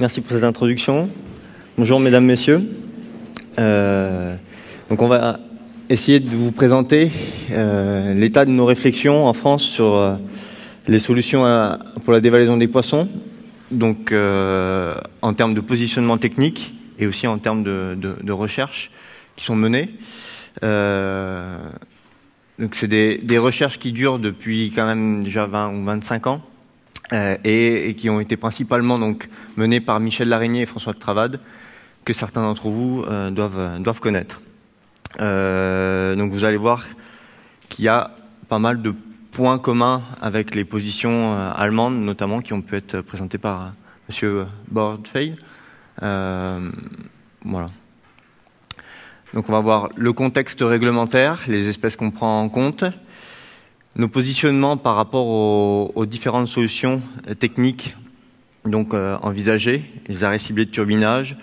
Merci pour cette introduction. Bonjour mesdames, messieurs. Euh, donc on va essayer de vous présenter euh, l'état de nos réflexions en France sur euh, les solutions pour la dévalaison des poissons, donc en termes de positionnement technique et aussi en termes de, recherches recherche qui sont menées. donc c'est des, des recherches qui durent depuis quand même déjà 20 ou 25 ans euh, et, qui ont été principalement donc, menées par Michel Laraigné et François de Travade, que certains d'entre vous euh, doivent, doivent connaître. Euh, donc vous allez voir qu'il y a pas mal de points communs avec les positions allemandes, notamment, qui ont pu être présentées par M. Bordfey. voilà. Donc on va voir le contexte réglementaire, les espèces qu'on prend en compte, nos positionnements par rapport aux, différentes solutions techniques donc euh, envisagées, les arrêts ciblés de turbinage,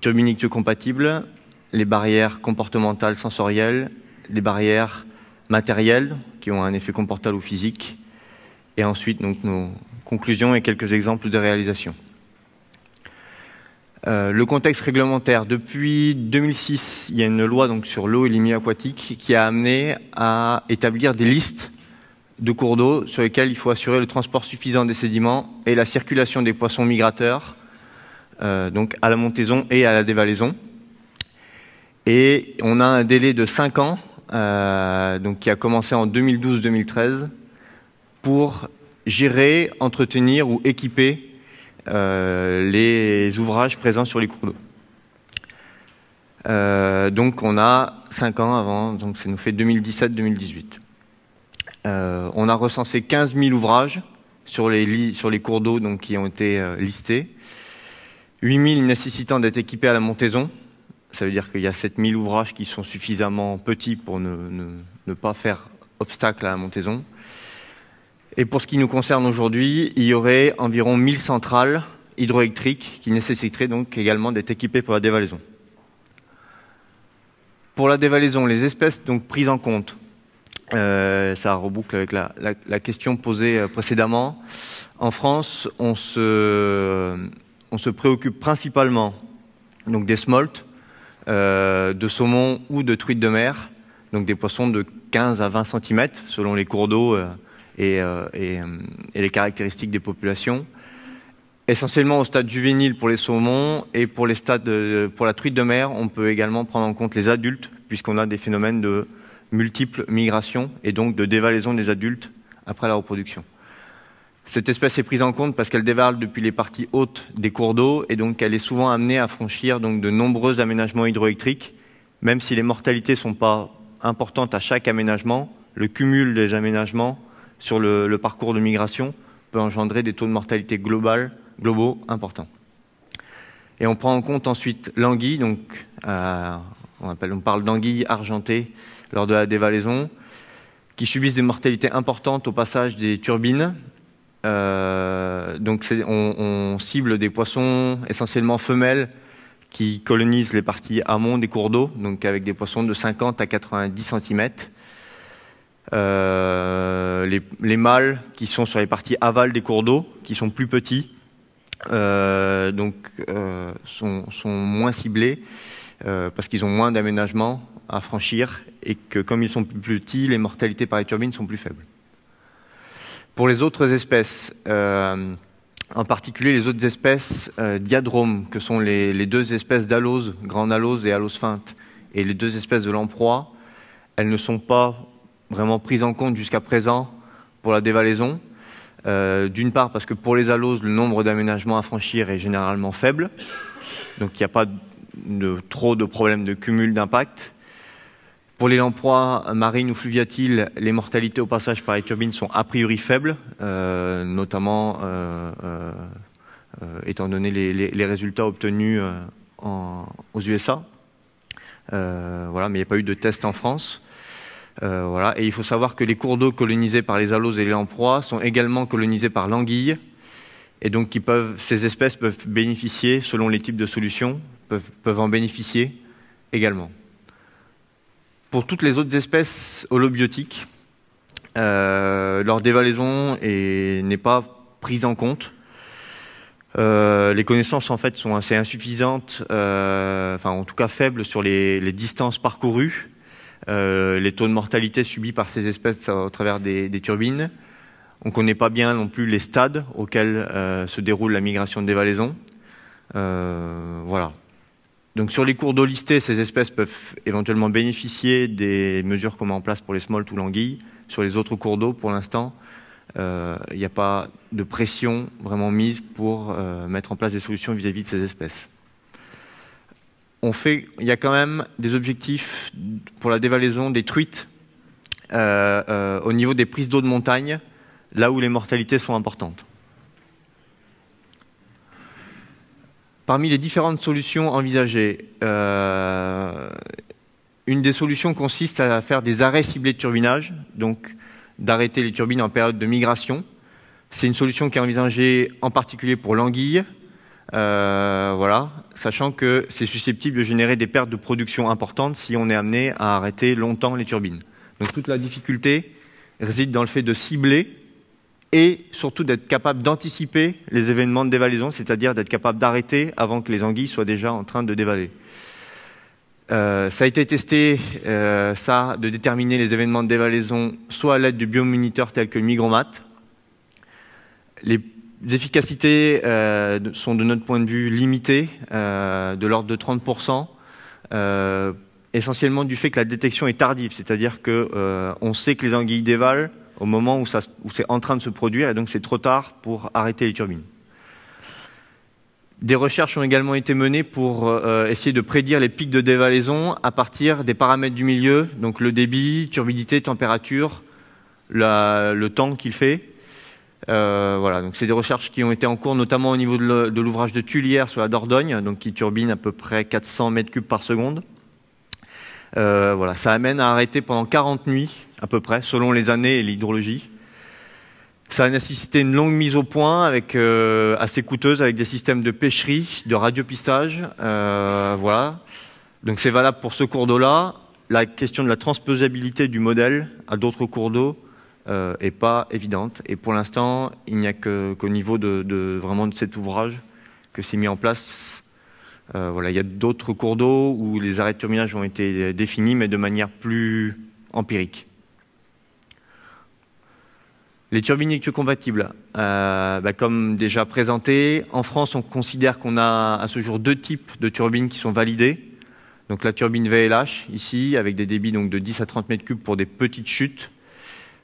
turbinique compatible, les barrières comportementales sensorielles, les barrières matérielles qui ont un effet comportal ou physique, et ensuite donc, nos conclusions et quelques exemples de réalisation. Euh, le contexte réglementaire. Depuis 2006, il y a une loi donc, sur l'eau et les milieux aquatiques qui a amené à établir des listes de cours d'eau sur lesquels il faut assurer le transport suffisant des sédiments et la circulation des poissons migrateurs, euh, donc à la montaison et à la dévalaison. Et on a un délai de 5 ans, euh, donc qui a commencé en 2012-2013, pour gérer, entretenir ou équiper euh, les ouvrages présents sur les cours d'eau. donc on a 5 ans avant, donc ça nous fait 2017-2018. Euh, on a recensé 15 000 ouvrages sur les, cours d'eau qui ont été euh, listés, 8 000 nécessitant d'être équipés à la montaison. Ça veut dire qu'il y a 7 000 ouvrages qui sont suffisamment petits pour ne, pas faire obstacle à la montaison. Et pour ce qui nous concerne aujourd'hui, il y aurait environ 000 centrales hydroélectriques qui nécessiteraient donc également d'être équipées pour la dévalaison. Pour la dévalaison, les espèces donc prises en compte euh, ça reboucle avec la, question posée euh, précédemment. En France, on se, préoccupe principalement donc des smolts, euh, de saumon ou de truites de mer, donc des poissons de 15 à 20 cm selon les cours d'eau et, les caractéristiques des populations. Essentiellement au stade juvénile pour les saumons et pour la truite de mer, on peut également prendre en compte les adultes puisqu'on a des phénomènes de multiples migrations et donc de dévalaison des adultes après la reproduction. Cette espèce est prise en compte parce qu'elle dévale depuis les parties hautes des cours d'eau et donc elle est souvent amenée à franchir de nombreux aménagements hydroélectriques. Même si les mortalités ne sont pas importantes à chaque aménagement, le cumul des aménagements sur le, parcours de migration peut engendrer des taux de mortalité globale, globaux importants. Et on prend en compte ensuite l'anguille, donc euh, on, parle d'anguilles argentées lors de la dévalaison, qui subissent des mortalités importantes au passage des turbines. Euh, donc on, cible des poissons essentiellement femelles qui colonisent les parties amont des cours d'eau, donc avec des poissons de 50 à 90 cm. Euh, les, les, mâles qui sont sur les parties aval des cours d'eau, qui sont plus petits, euh, donc sont, moins ciblés. Euh, parce qu'ils ont moins d'aménagements à franchir et que comme ils sont plus petits, les mortalités par les turbines sont plus faibles. Pour les autres espèces, euh, en particulier les autres espèces euh, diadromes, que sont les, deux espèces d'alloses, grande allose et allose feinte, et les deux espèces de lamproie, elles ne sont pas vraiment prises en compte jusqu'à présent pour la dévalaison. D'une part parce que pour les alloses, le nombre d'aménagements à franchir est généralement faible, donc il n'y a pas de trop de problèmes de cumul d'impact. Pour les lamproies marines ou fluviatiles, les mortalités au passage par les turbines sont a priori faibles, euh, notamment euh, euh, étant donné les, résultats obtenus aux USA. voilà, mais il n'y a pas eu de test en France. voilà. Et il faut savoir que les cours d'eau colonisés par les aloses et les lamproies sont également colonisés par l'anguille, et donc ces espèces peuvent bénéficier, selon les types de solutions, peuvent, en bénéficier également. Pour toutes les autres espèces holobiotiques, euh, leur dévalaison n'est pas prise en compte. Euh, les connaissances en fait sont assez insuffisantes, euh, enfin en tout cas faibles sur les, distances parcourues, les taux de mortalité subis par ces espèces au travers des, des turbines. On ne connaît pas bien non plus les stades auxquels se déroule la migration de dévalaison. voilà. Donc sur les cours d'eau listés, ces espèces peuvent éventuellement bénéficier des mesures qu'on met en place pour les smolts ou l'anguille. Sur les autres cours d'eau, pour l'instant, euh, il n'y a pas de pression vraiment mise pour euh, mettre en place des solutions vis-à-vis de ces espèces. il y a quand même des objectifs pour la dévalaison des truites euh, au niveau des prises d'eau de montagne, là où les mortalités sont importantes. Parmi les différentes solutions envisagées, euh, une des solutions consiste à faire des arrêts ciblés de turbinage, donc d'arrêter les turbines en période de migration. C'est une solution qui est envisagée en particulier pour l'anguille, euh, sachant que c'est susceptible de générer des pertes de production importantes si on est amené à arrêter longtemps les turbines. Donc toute la difficulté réside dans le fait de cibler et surtout d'être capable d'anticiper les événements de dévalaison, c'est-à-dire d'être capable d'arrêter avant que les anguilles soient déjà en train de dévaler. Euh, ça a été testé, euh, ça, de déterminer les événements de dévalaison soit à l'aide du biomoniteur tel que le Migromat. Les efficacités euh, sont, de notre point de vue, limitées, euh, de l'ordre de 30%, essentiellement du fait que la détection est tardive, c'est-à-dire qu'on sait que les anguilles dévalent, au moment où, c'est en train de se produire, et donc c'est trop tard pour arrêter les turbines. Des recherches ont également été menées pour euh, essayer de prédire les pics de dévalaison à partir des paramètres du milieu, donc le débit, turbidité, température, le temps qu'il fait. Euh, voilà, c'est des recherches qui ont été en cours, notamment au niveau de l'ouvrage de Tulière sur la Dordogne, qui turbine à peu près 400 mètres cubes par seconde. Euh, ça amène à arrêter pendant 40 nuits à peu près, selon les années et l'hydrologie. Ça a nécessité une longue mise au point, avec, euh, assez coûteuse, avec des systèmes de pêcherie, de radiopistage. Euh, voilà. Donc c'est valable pour ce cours d'eau-là. La question de la transposabilité du modèle à d'autres cours d'eau n'est euh, pas évidente. Et pour l'instant, il n'y a qu'au niveau de, vraiment de cet ouvrage que c'est mis en place. voilà, il y a d'autres cours d'eau où les arrêts de terminage ont été définis, mais de manière plus empirique. Les turbines compatibles, euh, bah, comme déjà présenté, en France, on considère qu'on a à ce jour deux types de turbines qui sont validées. Donc la turbine VLH, ici, avec des débits de 10 à 30 mètres cubes pour des petites chutes,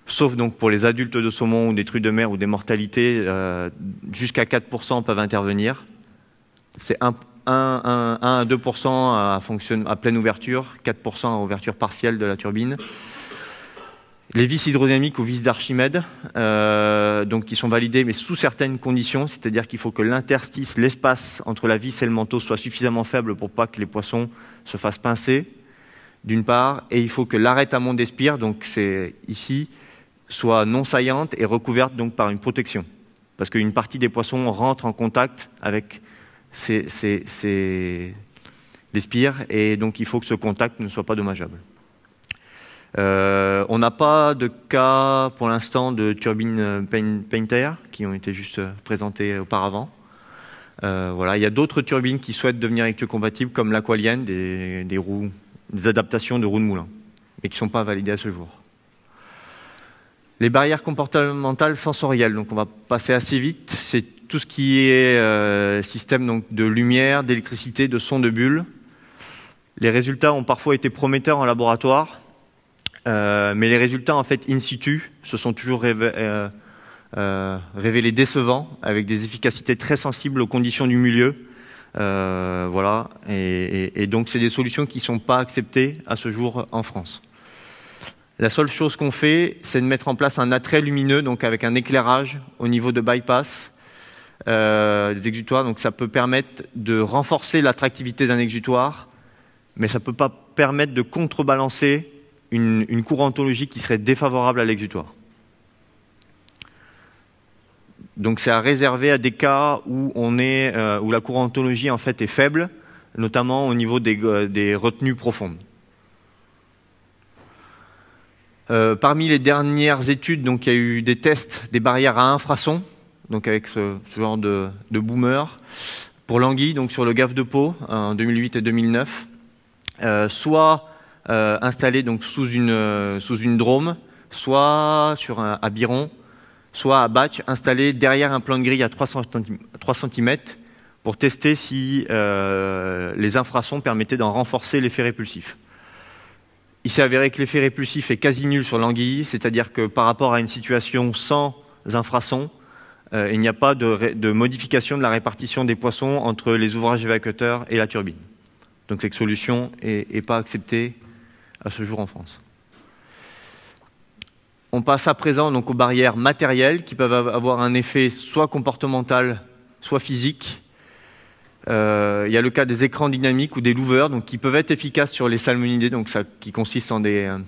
sauf donc pour les adultes de saumon ou des truites de mer ou des mortalités, euh, jusqu'à 4% peuvent intervenir. C'est 1, à 2% à, à, pleine ouverture, 4% à ouverture partielle de la turbine les vis hydrodynamiques ou vis d'Archimède, euh, donc qui sont validés mais sous certaines conditions, c'est-à-dire qu'il faut que l'interstice, l'espace entre la vis et le manteau soit suffisamment faible pour pas que les poissons se fassent pincer, d'une part, et il faut que l'arête amont des spires, donc c'est ici, soit non saillante et recouverte donc par une protection, parce qu'une partie des poissons rentre en contact avec ces, spires, et donc il faut que ce contact ne soit pas dommageable. Euh, on n'a pas de cas pour l'instant de turbines euh, painter qui ont été juste euh, présentées auparavant. voilà. Il y a d'autres turbines qui souhaitent devenir électro-compatibles, comme l'Aqualienne, des, roues, des adaptations de roues de moulin, mais qui ne sont pas validées à ce jour. Les barrières comportementales sensorielles, donc on va passer assez vite, c'est tout ce qui est système donc, de lumière, d'électricité, de son de bulles. Les résultats ont parfois été prometteurs en laboratoire, euh, mais les résultats, en fait, in situ, se sont toujours euh, euh, révélés décevants, avec des efficacités très sensibles aux conditions du milieu. Et, et, et donc, c'est des solutions qui ne sont pas acceptées à ce jour en France. La seule chose qu'on fait, c'est de mettre en place un attrait lumineux, donc avec un éclairage au niveau de bypass, des exutoires. Donc ça peut permettre de renforcer l'attractivité d'un exutoire, mais ça ne peut pas permettre de contrebalancer une, cour qui serait défavorable à l'exutoire. Donc c'est à réserver à des cas où, on est, euh, où la cour en fait est faible, notamment au niveau des, euh, retenues profondes. Euh, parmi les dernières études, donc, il y a eu des tests des barrières à infrasons, donc avec ce, genre de, boomer, pour l'anguille, donc sur le gaffe de peau en 2008 et 2009. soit euh, installé donc sous une euh, sous drôme, soit sur un, à Biron, soit à Batch, installé derrière un plan de grille à 3 cm pour tester si euh, les infrasons permettaient d'en renforcer l'effet répulsif. Il s'est avéré que l'effet répulsif est quasi nul sur l'anguille, c'est-à-dire que par rapport à une situation sans infrasons, il n'y a pas de, modification de la répartition des poissons entre les ouvrages évacuateurs et la turbine. Donc cette solution n'est pas acceptée à ce jour en France. On passe à présent donc aux barrières matérielles qui peuvent avoir un effet soit comportemental, soit physique. Euh, il y a le cas des écrans dynamiques ou des louvers, donc qui peuvent être efficaces sur les salmonidés, qui consiste en euh,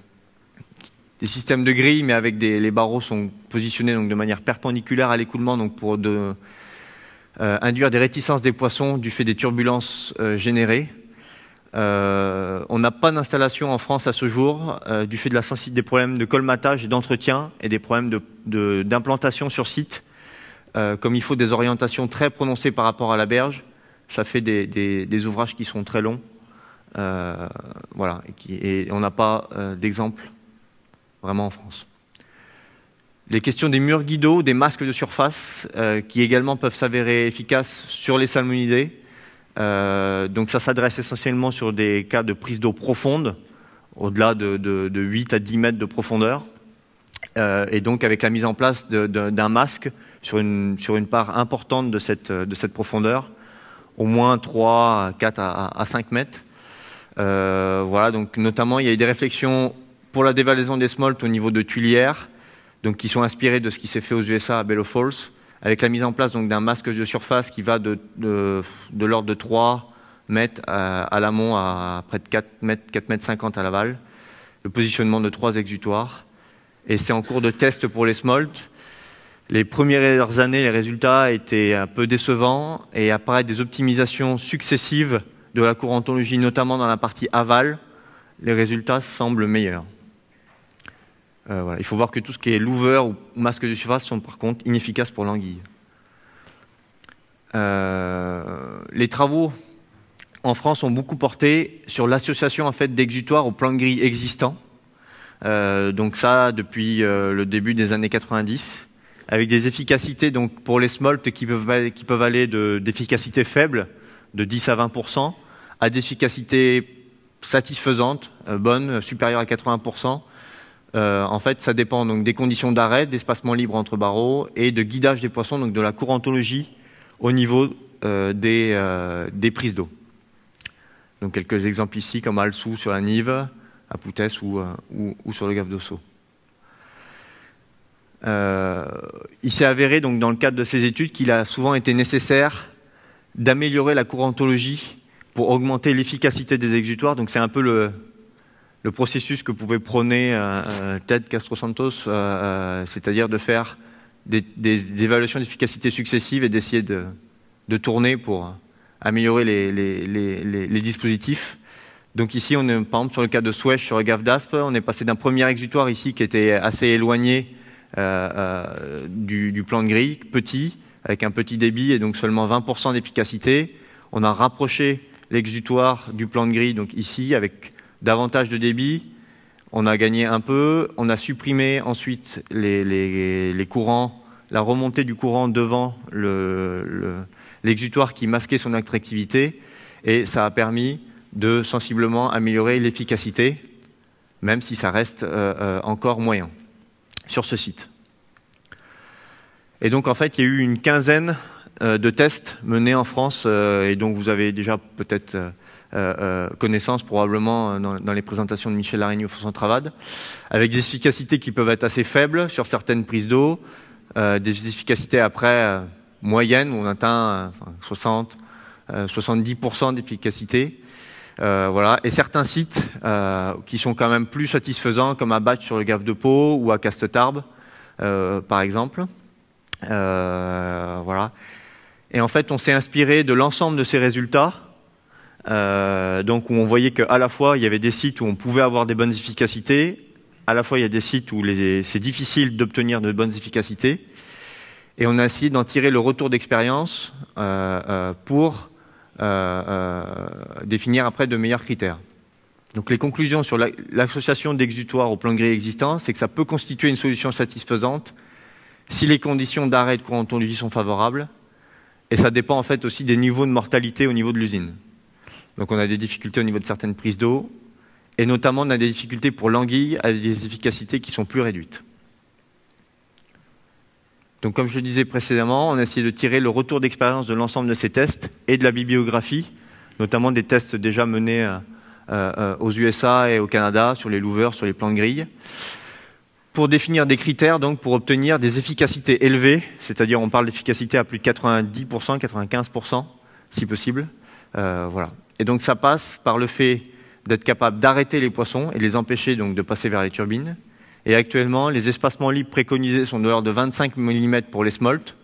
des, systèmes de grilles, mais avec des, les barreaux sont positionnés de manière perpendiculaire à l'écoulement, pour euh, induire des réticences des poissons du fait des turbulences générées. Euh, on n'a pas d'installation en France à ce jour euh, du fait de la, des problèmes de colmatage et d'entretien et des problèmes d'implantation sur site. Euh, comme il faut des orientations très prononcées par rapport à la berge, ça fait des, ouvrages qui sont très longs. voilà, et, on n'a pas d'exemple vraiment en France. Les questions des murs guidos, des masques de surface, qui également peuvent s'avérer efficaces sur les salmonidés, euh, donc ça s'adresse essentiellement sur des cas de prise d'eau profonde, au-delà de, 8 à 10 mètres de profondeur. Euh, et donc avec la mise en place d'un masque sur une, part importante de cette, profondeur, au moins 3, 4 à, 5 mètres. Euh, voilà, donc notamment il y a eu des réflexions pour la dévalaison des smolts au niveau de Tuilières, donc qui sont inspirées de ce qui s'est fait aux USA à Bellow Falls avec la mise en place d'un masque de surface qui va de, l'ordre de 3 mètres à, l'amont à près de 4 mètres, 50 à l'aval, le positionnement de trois exutoires. Et c'est en cours de test pour les smolts. Les premières années, les résultats étaient un peu décevants et après des optimisations successives de la courantologie, notamment dans la partie aval. Les résultats semblent meilleurs. Euh, Il faut voir que tout ce qui est louver ou masque de surface sont par contre inefficaces pour l'anguille. Euh, les travaux en France ont beaucoup porté sur l'association en fait d'exutoires aux plan de existant. existants. Euh, donc ça depuis le début des années 90 avec des efficacités donc pour les smolts qui peuvent, aller d'efficacité faible de 10 à 20 à d'efficacité satisfaisante, bonne, supérieure à 80 euh, en fait, ça dépend donc des conditions d'arrêt, d'espacement libre entre barreaux et de guidage des poissons, donc de la courantologie au niveau euh, des, euh, des, prises d'eau. Donc quelques exemples ici, comme à Alsou sur la Nive, à Poutès ou, ou, sur le Gave d'Ossau. il s'est avéré donc dans le cadre de ces études qu'il a souvent été nécessaire d'améliorer la courantologie pour augmenter l'efficacité des exutoires. Donc c'est un peu le, le processus que pouvait prôner euh, euh, Ted Castro-Santos, euh, c'est-à-dire de faire des, évaluations d'efficacité successives et d'essayer de, tourner pour améliorer les, dispositifs. Donc ici, on est par exemple sur le cas de Swesh sur le GAF on est passé d'un premier exutoire ici qui était assez éloigné du, du, plan de grille, petit, avec un petit débit et donc seulement 20% d'efficacité. On a rapproché l'exutoire du plan de grille, donc ici, avec davantage de débit, on a gagné un peu, on a supprimé ensuite les, courants, la remontée du courant devant l'exutoire qui masquait son attractivité, et ça a permis de sensiblement améliorer l'efficacité, même si ça reste euh, euh, encore moyen, sur ce site. Et donc en fait, il y a eu une quinzaine euh, de tests menés en France, et donc vous avez déjà peut-être euh, euh, connaissance probablement euh, dans, les présentations de Michel Larigny au son Travade, avec des efficacités qui peuvent être assez faibles sur certaines prises d'eau, des efficacités après moyennes où on atteint 60, 70% d'efficacité. voilà. Et certains sites qui sont quand même plus satisfaisants, comme à Batch sur le Gave de Pau ou à Castetarbe, par exemple. voilà. Et en fait, on s'est inspiré de l'ensemble de ces résultats euh, donc où on voyait qu'à la fois il y avait des sites où on pouvait avoir des bonnes efficacités, à la fois il y a des sites où c'est difficile d'obtenir de bonnes efficacités, et on a essayé d'en tirer le retour d'expérience euh, euh, pour définir après de meilleurs critères. Donc les conclusions sur l'association d'exutoires au plan gris existant, c'est que ça peut constituer une solution satisfaisante si les conditions d'arrêt de courant de sont favorables, et ça dépend en fait aussi des niveaux de mortalité au niveau de l'usine. Donc on a des difficultés au niveau de certaines prises d'eau, et notamment on a des difficultés pour l'anguille à des efficacités qui sont plus réduites. Donc comme je le disais précédemment, on a essayé de tirer le retour d'expérience de l'ensemble de ces tests et de la bibliographie, notamment des tests déjà menés euh, euh, aux USA et au Canada sur les louveurs, sur les plans de grille, pour définir des critères donc pour obtenir des efficacités élevées, c'est-à-dire on parle d'efficacité à plus de 90%, 95% si possible. Euh, voilà. Et donc ça passe par le fait d'être capable d'arrêter les poissons et les empêcher donc de passer vers les turbines. Et actuellement, les espacements libres préconisés sont de l'ordre de 25 mm pour les smolts.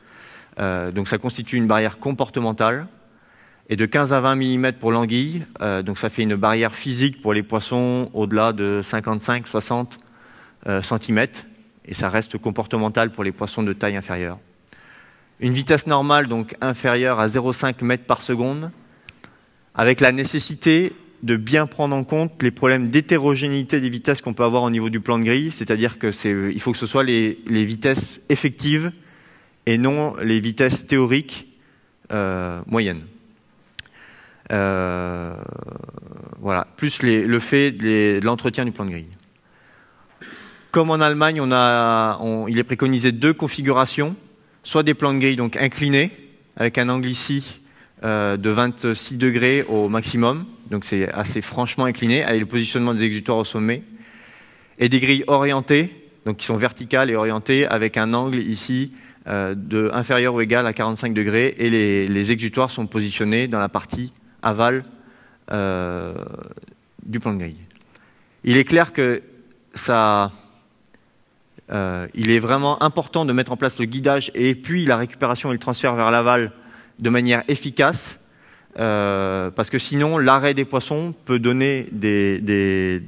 Euh, donc ça constitue une barrière comportementale. Et de 15 à 20 mm pour l'anguille. Euh, donc ça fait une barrière physique pour les poissons au-delà de 55-60 euh, cm. Et ça reste comportemental pour les poissons de taille inférieure. Une vitesse normale, donc inférieure à 0,5 mètres par seconde, avec la nécessité de bien prendre en compte les problèmes d'hétérogénéité des vitesses qu'on peut avoir au niveau du plan de grille, c'est-à-dire qu'il faut que ce soit les, vitesses effectives et non les vitesses théoriques euh, moyennes. Euh, voilà, plus le fait de, l'entretien du plan de grille. Comme en Allemagne, on a, il est préconisé deux configurations, soit des plans de grille donc inclinés, avec un angle ici euh, de 26 degrés au maximum, donc c'est assez franchement incliné, avec le positionnement des exutoires au sommet, et des grilles orientées, donc qui sont verticales et orientées, avec un angle ici euh, de inférieur ou égal à 45 degrés, et les, exutoires sont positionnés dans la partie aval euh, du plan de grille. Il est clair que ça, il est vraiment important de mettre en place le guidage et puis la récupération et le transfert vers l'aval de manière efficace, euh, parce que sinon l'arrêt des poissons peut donner des,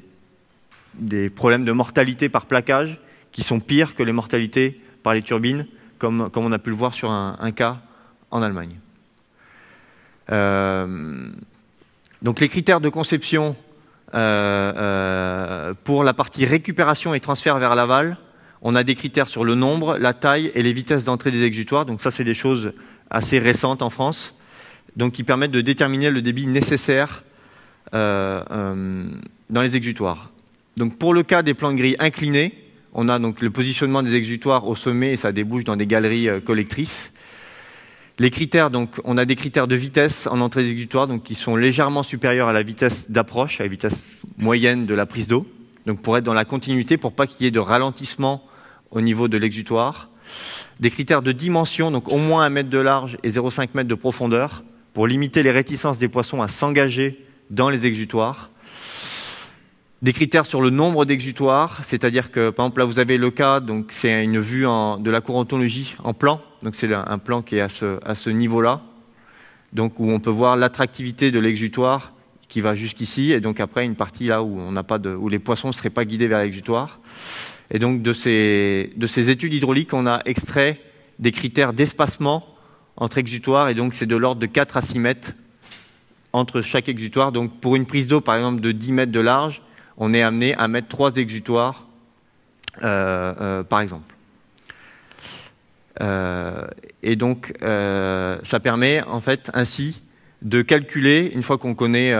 problèmes de mortalité par plaquage qui sont pires que les mortalités par les turbines, comme, comme on a pu le voir sur un, cas en Allemagne. Euh, donc les critères de conception euh, pour la partie récupération et transfert vers l'aval, on a des critères sur le nombre, la taille et les vitesses d'entrée des exutoires. Donc ça, c'est des choses assez récentes en France, donc qui permettent de déterminer le débit nécessaire euh, euh, dans les exutoires. Donc pour le cas des plans de grilles inclinés, on a donc le positionnement des exutoires au sommet et ça débouche dans des galeries euh, collectrices. Les critères, donc, on a des critères de vitesse en entrée des exutoires, donc qui sont légèrement supérieurs à la vitesse d'approche, à la vitesse moyenne de la prise d'eau. Donc, pour être dans la continuité, pour pas qu'il y ait de ralentissement au niveau de l'exutoire des critères de dimension, donc au moins 1 mètre de large et 0,5 mètre de profondeur, pour limiter les réticences des poissons à s'engager dans les exutoires. Des critères sur le nombre d'exutoires, c'est-à-dire que, par exemple, là vous avez le cas, donc c'est une vue de la courantologie en plan, donc c'est un plan qui est à ce, niveau-là, donc où on peut voir l'attractivité de l'exutoire qui va jusqu'ici, et donc après une partie là où, on pas où les poissons ne seraient pas guidés vers l'exutoire. Et donc de ces, études hydrauliques, on a extrait des critères d'espacement entre exutoires, et donc c'est de l'ordre de 4 à 6 mètres entre chaque exutoire. Donc pour une prise d'eau, par exemple, de 10 mètres de large, on est amené à mettre 3 exutoires, euh, euh, par exemple. Euh, et donc, ça permet, en fait, ainsi, de calculer, une fois qu'on connaît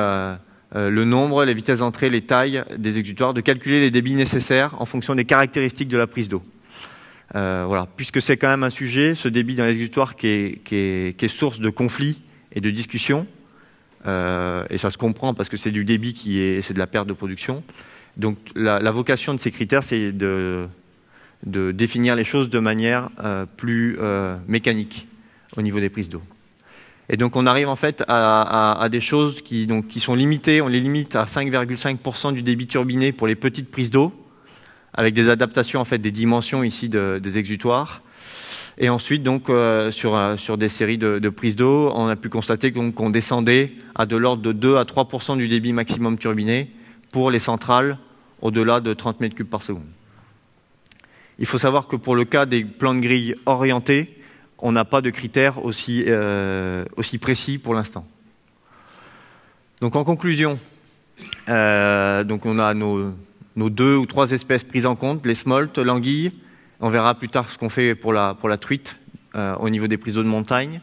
euh, le nombre, les vitesses d'entrée, les tailles des exutoires, de calculer les débits nécessaires en fonction des caractéristiques de la prise d'eau. Euh, voilà. Puisque c'est quand même un sujet, ce débit dans les exutoires, qui est, source de conflits et de discussions, euh, et ça se comprend parce que c'est du débit qui est, c'est de la perte de production. Donc la, vocation de ces critères, c'est de, définir les choses de manière plus mécanique au niveau des prises d'eau. Et donc on arrive en fait à, des choses qui, sont limitées, on les limite à 5,5% du débit turbiné pour les petites prises d'eau, avec des adaptations en fait des dimensions ici des exutoires. Et ensuite, donc, euh, sur, euh, sur des séries de, prises d'eau, on a pu constater qu'on descendait à de l'ordre de 2 à 3 du débit maximum turbiné pour les centrales au-delà de 30 mètres cubes par seconde. Il faut savoir que pour le cas des plans de grille orientés, on n'a pas de critères euh, aussi, précis pour l'instant. Donc en conclusion, euh, on a nos, deux ou trois espèces prises en compte, les smolts, l'anguille. On verra plus tard ce qu'on fait pour la, truite euh, au niveau des prises de montagne.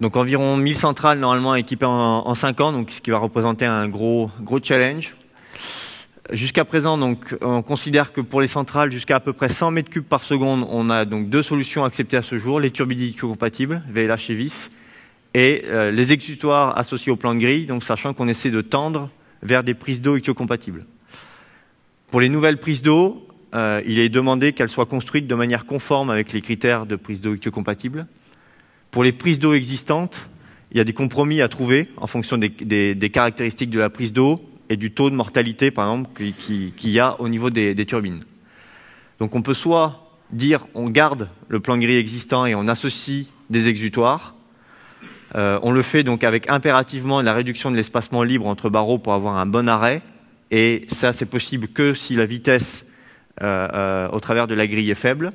Donc environ 1000 centrales normalement équipées en, cinq 5 ans, donc ce qui va représenter un gros challenge. Jusqu'à présent, on considère que pour les centrales, jusqu'à à peu près 100 m3 par seconde, on a donc deux solutions acceptées à ce jour, les turbidity compatibles, VLH et VIS, et euh, les exutoires associés au plan de grille, donc sachant qu'on essaie de tendre vers des prises d'eau compatibles. Pour les nouvelles prises d'eau, euh, il est demandé qu'elles soient construites de manière conforme avec les critères de prise d'eau compatibles. Pour les prises d'eau existantes, il y a des compromis à trouver en fonction des caractéristiques de la prise d'eau, et du taux de mortalité, par exemple, qu'il y a au niveau des, turbines. Donc on peut soit dire on garde le plan gris existant et on associe des exutoires. Euh, on le fait donc avec impérativement la réduction de l'espacement libre entre barreaux pour avoir un bon arrêt. Et ça, c'est possible que si la vitesse euh, euh, au travers de la grille est faible.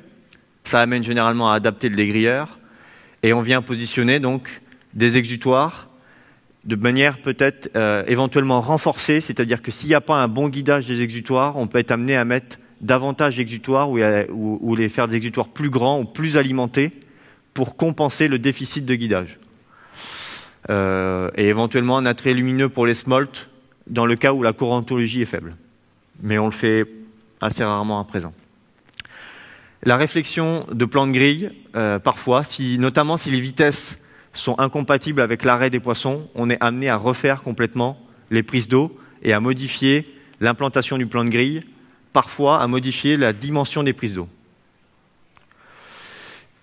Ça amène généralement à adapter le dégrilleur. Et on vient positionner donc des exutoires de manière peut-être euh, éventuellement renforcée, c'est-à-dire que s'il n'y a pas un bon guidage des exutoires, on peut être amené à mettre davantage d'exutoires ou, les faire des exutoires plus grands ou plus alimentés pour compenser le déficit de guidage. Euh, et éventuellement un attrait lumineux pour les smolts dans le cas où la courantologie est faible. Mais on le fait assez rarement à présent. La réflexion de plan de grille, euh, parfois, si, notamment si les vitesses sont incompatibles avec l'arrêt des poissons, on est amené à refaire complètement les prises d'eau et à modifier l'implantation du plan de grille, parfois à modifier la dimension des prises d'eau.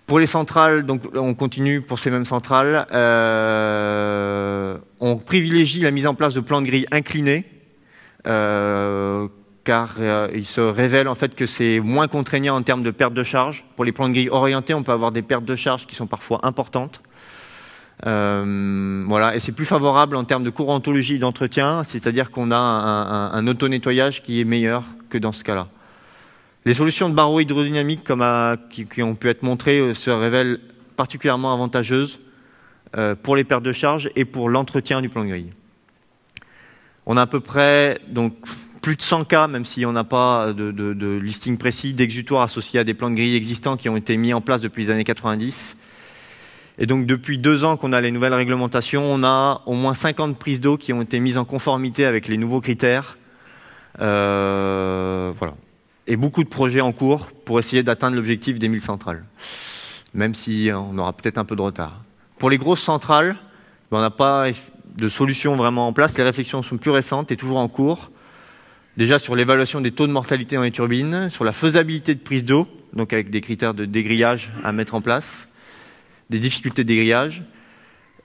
Pour les centrales, donc on continue pour ces mêmes centrales, euh, on privilégie la mise en place de plans de grille inclinés, euh, car euh, il se révèle en fait que c'est moins contraignant en termes de perte de charge. Pour les plans de grille orientés, on peut avoir des pertes de charge qui sont parfois importantes. Euh, voilà, et c'est plus favorable en termes de courantologie d'entretien, c'est-à-dire qu'on a un, auto-nettoyage qui est meilleur que dans ce cas-là. Les solutions de barreaux hydrodynamiques comme qui, ont pu être montrées euh, se révèlent particulièrement avantageuses euh, pour les pertes de charge et pour l'entretien du plan de grille. On a à peu près donc, plus de 100 cas, même si on n'a pas de, de listing précis, d'exutoires associés à des plans de grille existants qui ont été mis en place depuis les années 90. Et donc depuis deux ans qu'on a les nouvelles réglementations, on a au moins 50 prises d'eau qui ont été mises en conformité avec les nouveaux critères. Euh, voilà. Et beaucoup de projets en cours pour essayer d'atteindre l'objectif des 1000 centrales, même si on aura peut-être un peu de retard. Pour les grosses centrales, ben, on n'a pas de solution vraiment en place. Les réflexions sont plus récentes et toujours en cours. Déjà sur l'évaluation des taux de mortalité dans les turbines, sur la faisabilité de prise d'eau, donc avec des critères de dégrillage à mettre en place, des difficultés des grillages.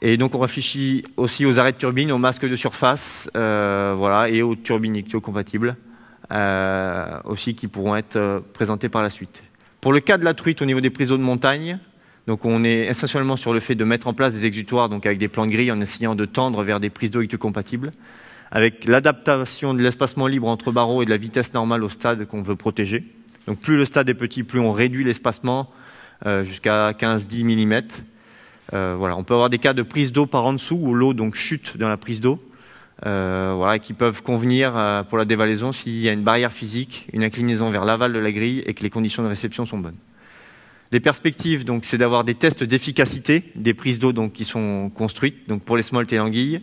Et donc on réfléchit aussi aux arrêts de turbine, aux masques de surface, euh, et aux turbines ictio-compatibles euh, aussi qui pourront être euh, présentées par la suite. Pour le cas de la truite au niveau des prises d'eau de montagne, donc on est essentiellement sur le fait de mettre en place des exutoires donc avec des plans de grille en essayant de tendre vers des prises d'eau compatibles, avec l'adaptation de l'espacement libre entre barreaux et de la vitesse normale au stade qu'on veut protéger. Donc plus le stade est petit, plus on réduit l'espacement, euh, jusqu'à 15-10 mm. Euh, voilà, on peut avoir des cas de prise d'eau par en dessous où l'eau chute dans la prise d'eau, euh, voilà, qui peuvent convenir pour la dévalaison s'il y a une barrière physique, une inclinaison vers l'aval de la grille et que les conditions de réception sont bonnes. Les perspectives, c'est d'avoir des tests d'efficacité des prises d'eau qui sont construites, pour les smolts et l'anguille,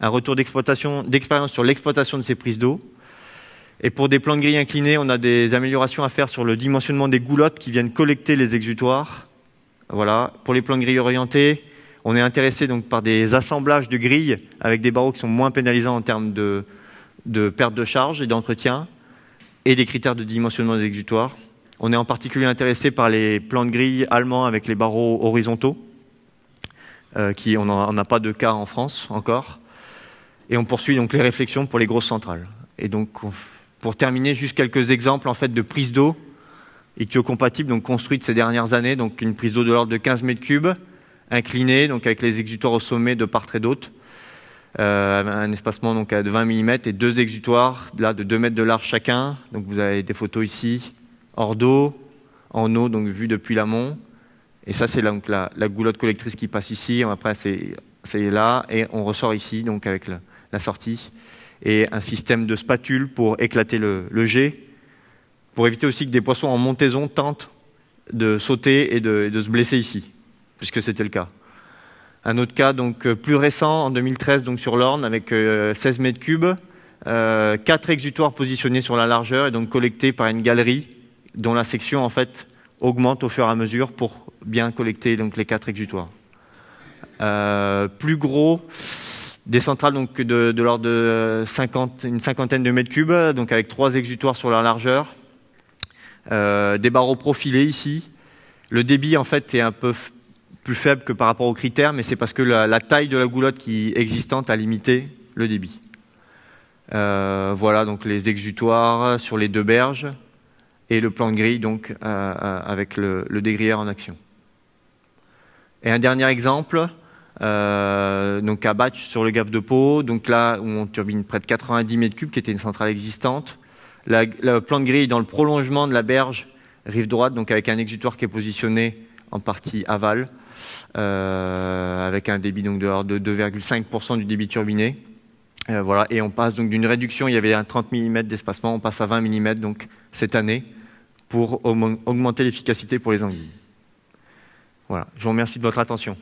un retour d'expérience sur l'exploitation de ces prises d'eau, et pour des plans de grille inclinés, on a des améliorations à faire sur le dimensionnement des goulottes qui viennent collecter les exutoires. Voilà. Pour les plans de grille orientés, on est intéressé donc par des assemblages de grilles avec des barreaux qui sont moins pénalisants en termes de, perte de charge et d'entretien et des critères de dimensionnement des exutoires. On est en particulier intéressé par les plans de grille allemands avec les barreaux horizontaux, euh, qui on n'a pas de cas en France encore. Et on poursuit donc les réflexions pour les grosses centrales. Et donc pour terminer, juste quelques exemples en fait, de prises d'eau étio-compatible, donc construites ces dernières années, donc une prise d'eau de l'ordre de 15 mètres cubes, inclinée, donc avec les exutoires au sommet de part et d'autre, euh, un espacement donc de 20 mm et deux exutoires là de 2 mètres de large chacun. Donc vous avez des photos ici hors d'eau, en eau donc vue depuis l'amont. Et ça c'est donc la, goulotte collectrice qui passe ici. Après c'est là et on ressort ici donc avec la sortie et un système de spatule pour éclater le, jet, pour éviter aussi que des poissons en montaison tentent de sauter et de, se blesser ici, puisque c'était le cas. Un autre cas donc euh, plus récent, en 2013, donc sur l'Orne, avec 16 euh, mètres cubes, euh, quatre exutoires positionnés sur la largeur et donc collectés par une galerie dont la section en fait augmente au fur et à mesure pour bien collecter donc les quatre exutoires. plus gros, des centrales donc de, l'ordre de une cinquantaine de mètres cubes, donc avec trois exutoires sur leur largeur, euh, des barreaux profilés ici. Le débit en fait est un peu plus faible que par rapport aux critères, mais c'est parce que la, taille de la goulotte qui existante a limité le débit. Euh, voilà donc les exutoires sur les deux berges et le plan de grille donc euh, avec le, le dégrière en action. Et un dernier exemple, euh, donc à Batch sur le gaffe de Pau, donc là où on turbine près de 90 mètres cubes, qui était une centrale existante. La, plan de grille dans le prolongement de la berge rive droite, donc avec un exutoire qui est positionné en partie aval, euh, avec un débit donc de, de 2,5% du débit turbiné. Euh, voilà, et on passe donc d'une réduction, il y avait un 30 mm d'espacement, on passe à 20 mm donc cette année pour augmenter l'efficacité pour les anguilles. Voilà, je vous remercie de votre attention.